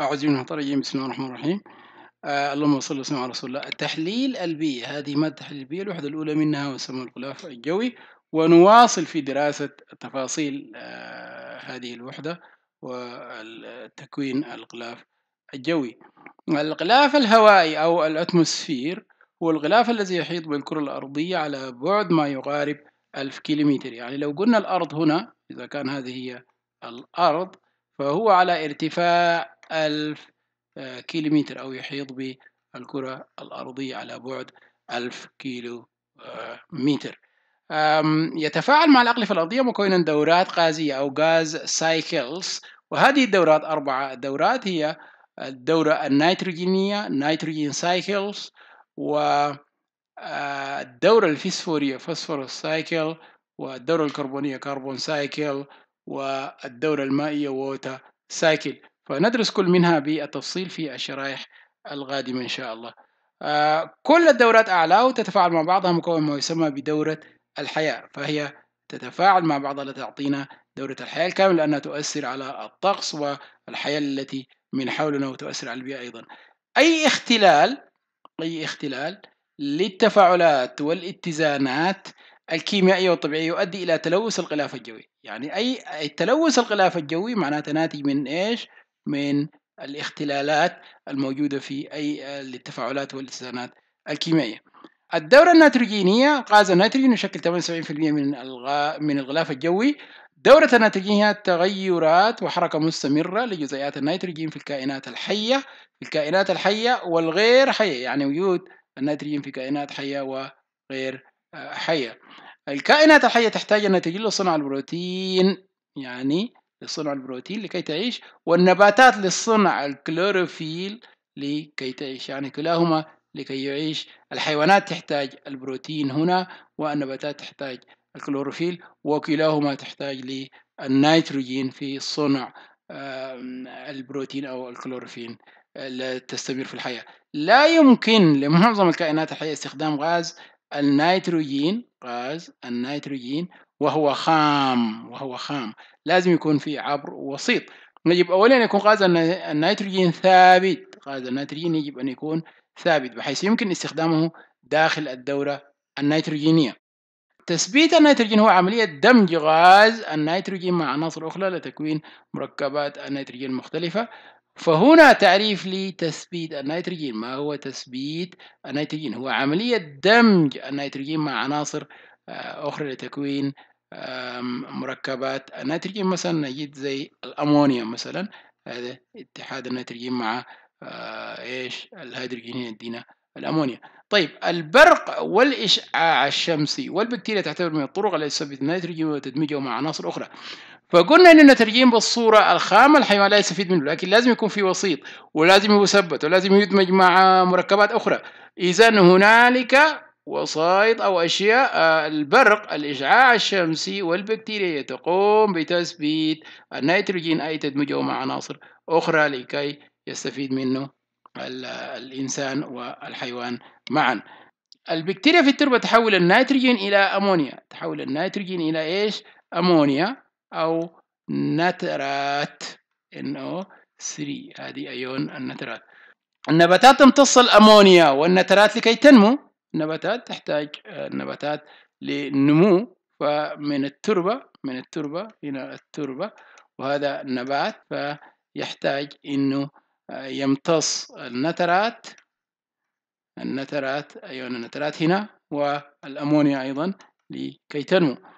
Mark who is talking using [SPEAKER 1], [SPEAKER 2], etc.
[SPEAKER 1] أعوذ بالله من الرجيم بسم الله الرحمن الرحيم آه اللهم صل وسلم على رسول الله التحليل البيئي هذه مادة التحليل البي الوحدة الأولى منها وسمى الغلاف الجوي ونواصل في دراسة تفاصيل آه هذه الوحدة وتكوين الغلاف الجوي الغلاف الهوائي أو الأتموسفير هو الغلاف الذي يحيط بالكرة الأرضية على بعد ما يقارب ألف كيلومتر يعني لو قلنا الأرض هنا إذا كان هذه هي الأرض فهو على ارتفاع ألف كيلومتر أو يحيط بالكرة الأرضية على بعد ألف كيلو متر يتفاعل مع الأقلفة الأرضية مكونا دورات غازية أو غاز سايكلز وهذه الدورات أربعة الدورات هي الدورة النيتروجينية نيتروجين سايكلز والدورة آه، الفسفورية فوسفورس سايكل والدورة الكربونية كربون سايكل والدورة المائية ووتا سايكل فندرس كل منها بالتفصيل في الشرائح القادمة إن شاء الله آه، كل الدورات أعلاه وتتفاعل مع بعضها مكون ما يسمى بدورة الحياة فهي تتفاعل مع بعضها لتعطينا دورة الحياة الكاملة لأنها تؤثر على الطقس والحياة التي من حولنا وتؤثر على البيئة أيضا أي اختلال أي اختلال للتفاعلات والاتزانات الكيميائية والطبيعية يؤدي إلى تلوث الغلاف الجوي يعني أي تلوث الغلاف الجوي معناته ناتج من إيش؟ من الاختلالات الموجودة في أي التفاعلات آه، والاتزانات الكيميائية الدورة النيتروجينية غاز النيتروجين يشكل 78% من من الغلاف الجوي دورة النيتروجين هي تغيرات وحركة مستمرة لجزيئات النيتروجين في الكائنات الحية في الكائنات الحية والغير حية يعني وجود النيتروجين في كائنات حية وغير آه، حية الكائنات الحية تحتاج النيتروجين لصنع البروتين يعني لصنع البروتين لكي تعيش والنباتات لصنع الكلوروفيل لكي تعيش يعني كلاهما لكي يعيش الحيوانات تحتاج البروتين هنا والنباتات تحتاج الكلوروفيل وكلاهما تحتاج للنيتروجين في صنع البروتين أو الكلوروفيل لتستمر في الحياة لا يمكن لمعظم الكائنات الحية استخدام غاز النيتروجين غاز النيتروجين وهو خام وهو خام لازم يكون في عبر وسيط يجب أولا يكون غاز النيتروجين ثابت غاز النيتروجين يجب أن يكون ثابت بحيث يمكن استخدامه داخل الدورة النيتروجينية تثبيت النيتروجين هو عملية دمج غاز النيتروجين مع عناصر أخرى لتكوين مركبات النيتروجين المختلفة فهنا تعريف لتثبيت النيتروجين ما هو تثبيت النيتروجين هو عملية دمج النيتروجين مع عناصر آه، أخرى لتكوين مركبات النيتروجين مثلا نجد زي الأمونيا مثلا هذا اتحاد النيتروجين مع آه، ايش الهيدروجين يدينا الأمونيا طيب البرق والإشعاع الشمسي والبكتيريا تعتبر من الطرق التي تثبت النيتروجين وتدمجه مع عناصر أخرى فقلنا اننا ترجم بالصوره الخامه الحيوان لا يستفيد منه لكن لازم يكون في وسيط ولازم يثبت ولازم يدمج مع مركبات اخرى اذا هنالك وسائط او اشياء البرق الاشعاع الشمسي والبكتيريا تقوم بتثبيت النيتروجين اي تدمجه مع عناصر اخرى لكي يستفيد منه الانسان والحيوان معا البكتيريا في التربه تحول النيتروجين الى امونيا تحول النيتروجين الى ايش امونيا أو نترات NO3 هذه أيون النترات النباتات تمتص الأمونيا والنترات لكي تنمو النباتات تحتاج آه، النباتات للنمو فمن التربة من التربة هنا التربة وهذا النبات فيحتاج إنه آه، يمتص النترات النترات أيون النترات هنا والأمونيا أيضا لكي تنمو